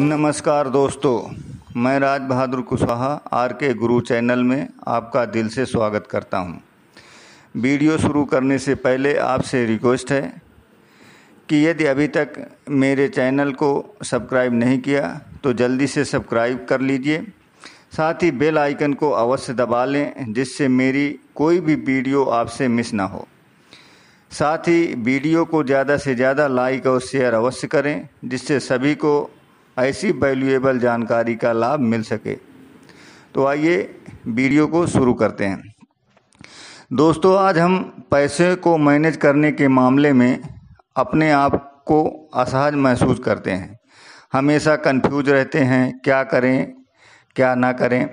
नमस्कार दोस्तों मैं राज बहादुर कुशवाहा आर के गुरु चैनल में आपका दिल से स्वागत करता हूं। वीडियो शुरू करने से पहले आपसे रिक्वेस्ट है कि यदि अभी तक मेरे चैनल को सब्सक्राइब नहीं किया तो जल्दी से सब्सक्राइब कर लीजिए साथ ही बेल आइकन को अवश्य दबा लें जिससे मेरी कोई भी वीडियो आपसे मिस ना हो साथ ही वीडियो को ज़्यादा से ज़्यादा लाइक और शेयर अवश्य करें जिससे सभी को ऐसी वैल्यूएबल जानकारी का लाभ मिल सके तो आइए वीडियो को शुरू करते हैं दोस्तों आज हम पैसे को मैनेज करने के मामले में अपने आप को असहज महसूस करते हैं हमेशा कंफ्यूज रहते हैं क्या करें क्या ना करें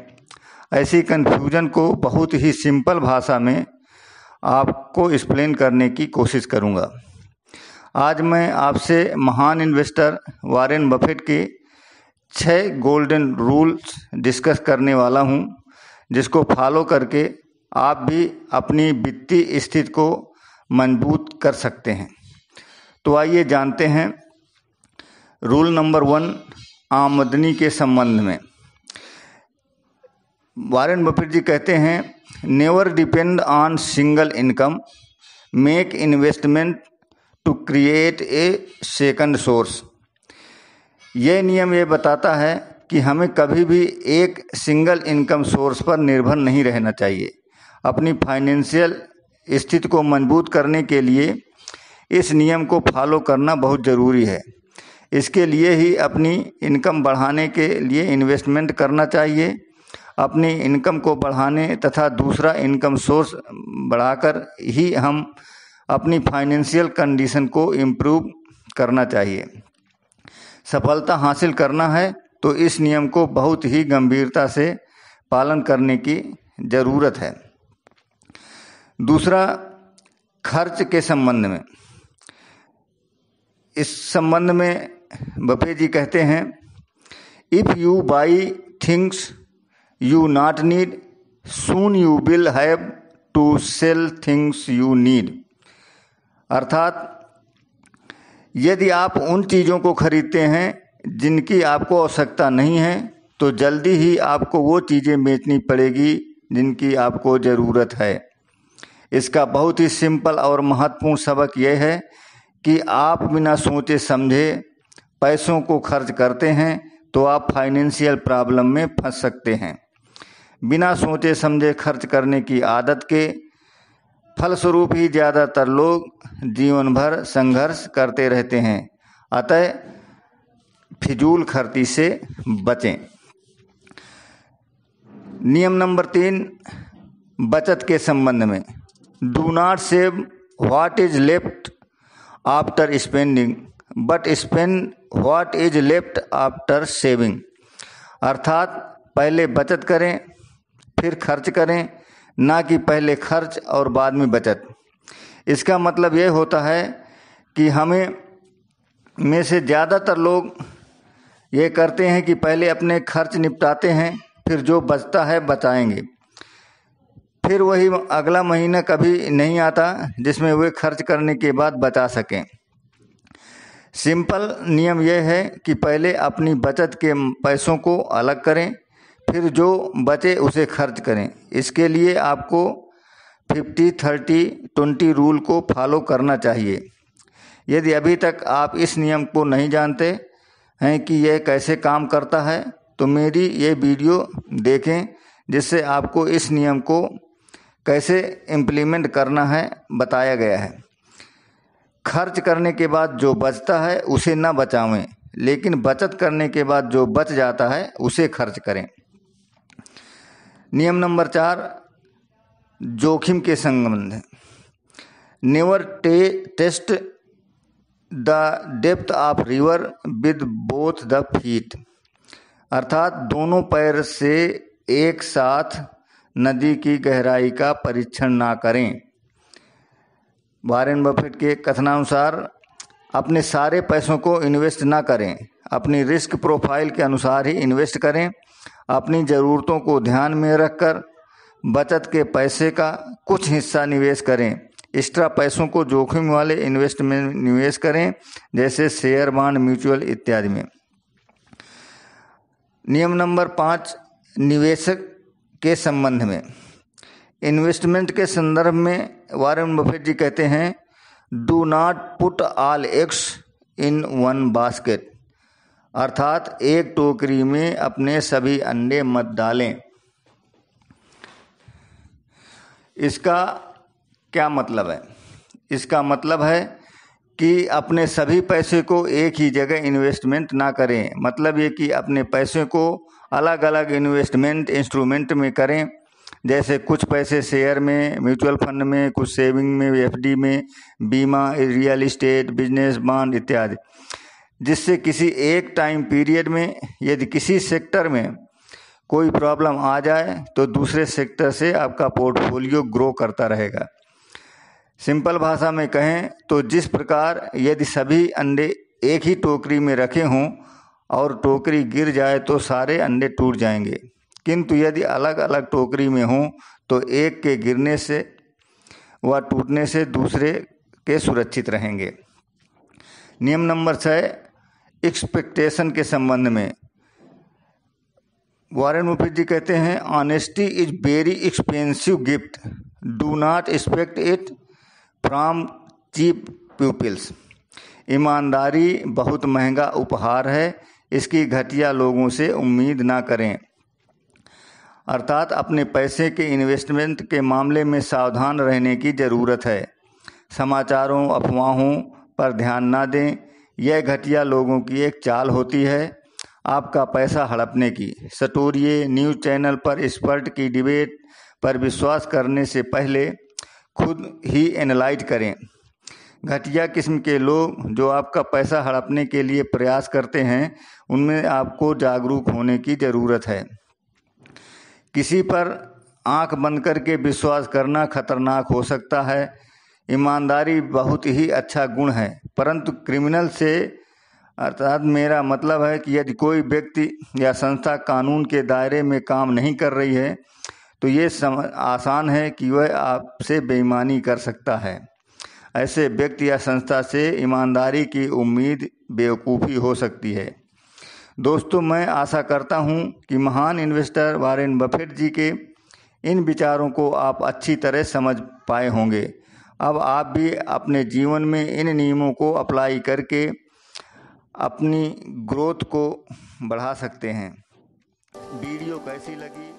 ऐसी कंफ्यूजन को बहुत ही सिंपल भाषा में आपको एक्सप्लेन करने की कोशिश करूँगा आज मैं आपसे महान इन्वेस्टर वारेन बफेट के छः गोल्डन रूल्स डिस्कस करने वाला हूं जिसको फॉलो करके आप भी अपनी वित्तीय स्थिति को मजबूत कर सकते हैं तो आइए जानते हैं रूल नंबर वन आमदनी के संबंध में वारेन बफेट जी कहते हैं never depend on single income make investment to create a second source ये नियम ये बताता है कि हमें कभी भी एक सिंगल इनकम सोर्स पर निर्भर नहीं रहना चाहिए अपनी फाइनेंशियल स्थिति को मजबूत करने के लिए इस नियम को फॉलो करना बहुत ज़रूरी है इसके लिए ही अपनी इनकम बढ़ाने के लिए इन्वेस्टमेंट करना चाहिए अपनी इनकम को बढ़ाने तथा दूसरा इनकम सोर्स बढ़ाकर ही हम अपनी फाइनेंशियल कंडीशन को इम्प्रूव करना चाहिए सफलता हासिल करना है तो इस नियम को बहुत ही गंभीरता से पालन करने की ज़रूरत है दूसरा खर्च के संबंध में इस संबंध में बफे जी कहते हैं if you buy things you not need soon you will have to sell things you need अर्थात यदि आप उन चीज़ों को खरीदते हैं जिनकी आपको आवश्यकता नहीं है तो जल्दी ही आपको वो चीज़ें बेचनी पड़ेगी जिनकी आपको ज़रूरत है इसका बहुत ही सिंपल और महत्वपूर्ण सबक यह है कि आप बिना सोचे समझे पैसों को खर्च करते हैं तो आप फाइनेंशियल प्रॉब्लम में फंस सकते हैं बिना सोचे समझे खर्च करने की आदत के फलस्वरूप ही ज़्यादातर लोग जीवन भर संघर्ष करते रहते हैं अतः फिजूल खर्ची से बचें नियम नंबर तीन बचत के संबंध में do not save what is left after spending but spend what is left after saving अर्थात पहले बचत करें फिर खर्च करें ना कि पहले खर्च और बाद में बचत इसका मतलब यह होता है कि हमें में से ज़्यादातर लोग ये करते हैं कि पहले अपने खर्च निपटाते हैं फिर जो बचता है बचाएंगे फिर वही अगला महीना कभी नहीं आता जिसमें वे खर्च करने के बाद बचा सकें सिंपल नियम यह है कि पहले अपनी बचत के पैसों को अलग करें फिर जो बचे उसे खर्च करें इसके लिए आपको फिफ्टी थर्टी ट्वेंटी रूल को फॉलो करना चाहिए यदि अभी तक आप इस नियम को नहीं जानते हैं कि यह कैसे काम करता है तो मेरी ये वीडियो देखें जिससे आपको इस नियम को कैसे इम्प्लीमेंट करना है बताया गया है खर्च करने के बाद जो बचता है उसे ना बचावें लेकिन बचत करने के बाद जो बच जाता है उसे खर्च करें नियम नंबर चार जोखिम के संबंध नेवर टे test the depth of river with both the feet अर्थात दोनों पैर से एक साथ नदी की गहराई का परीक्षण ना करें वारेन बफेट के कथनानुसार अपने सारे पैसों को इन्वेस्ट ना करें अपनी रिस्क प्रोफाइल के अनुसार ही इन्वेस्ट करें अपनी ज़रूरतों को ध्यान में रखकर बचत के पैसे का कुछ हिस्सा निवेश करें एक्स्ट्रा पैसों को जोखिम वाले इन्वेस्टमेंट में निवेश करें जैसे शेयर बांड म्यूचुअल इत्यादि में नियम नंबर पाँच निवेशक के संबंध में इन्वेस्टमेंट के संदर्भ में वारेन बफेट जी कहते हैं do not put all eggs in one basket अर्थात एक टोकरी में अपने सभी अंडे मत डालें इसका क्या मतलब है इसका मतलब है कि अपने सभी पैसे को एक ही जगह इन्वेस्टमेंट ना करें मतलब ये कि अपने पैसे को अलग अलग इन्वेस्टमेंट इंस्ट्रूमेंट में करें जैसे कुछ पैसे शेयर में म्यूचुअल फंड में कुछ सेविंग में एफडी में बीमा रियल इस्टेट बिजनेस बॉन्ड इत्यादि जिससे किसी एक टाइम पीरियड में यदि किसी सेक्टर में कोई प्रॉब्लम आ जाए तो दूसरे सेक्टर से आपका पोर्टफोलियो ग्रो करता रहेगा सिंपल भाषा में कहें तो जिस प्रकार यदि सभी अंडे एक ही टोकरी में रखे हों और टोकरी गिर जाए तो सारे अंडे टूट जाएंगे किंतु यदि अलग अलग टोकरी में हों तो एक के गिरने से व टूटने से दूसरे के सुरक्षित रहेंगे नियम नंबर छः एक्सपेक्टेशन के संबंध में वारेन मुफी जी कहते हैं honesty is very expensive gift do not expect it from cheap peoples ईमानदारी बहुत महंगा उपहार है इसकी घटिया लोगों से उम्मीद ना करें अर्थात अपने पैसे के इन्वेस्टमेंट के मामले में सावधान रहने की ज़रूरत है समाचारों अफवाहों पर ध्यान ना दें यह घटिया लोगों की एक चाल होती है आपका पैसा हड़पने की सटोरिए न्यूज चैनल पर एक्सपर्ट की डिबेट पर विश्वास करने से पहले खुद ही एनालाइज करें घटिया किस्म के लोग जो आपका पैसा हड़पने के लिए प्रयास करते हैं उनमें आपको जागरूक होने की ज़रूरत है किसी पर आंख बंद करके विश्वास करना खतरनाक हो सकता है ईमानदारी बहुत ही अच्छा गुण है परंतु क्रिमिनल से अर्थात मेरा मतलब है कि यदि कोई व्यक्ति या संस्था कानून के दायरे में काम नहीं कर रही है तो ये सम आसान है कि वह आपसे बेईमानी कर सकता है ऐसे व्यक्ति या संस्था से ईमानदारी की उम्मीद बेवकूफ़ी हो सकती है दोस्तों मैं आशा करता हूं कि महान इन्वेस्टर वारेन बफेट जी के इन विचारों को आप अच्छी तरह समझ पाए होंगे अब आप भी अपने जीवन में इन नियमों को अप्लाई करके अपनी ग्रोथ को बढ़ा सकते हैं वीडियो कैसी लगी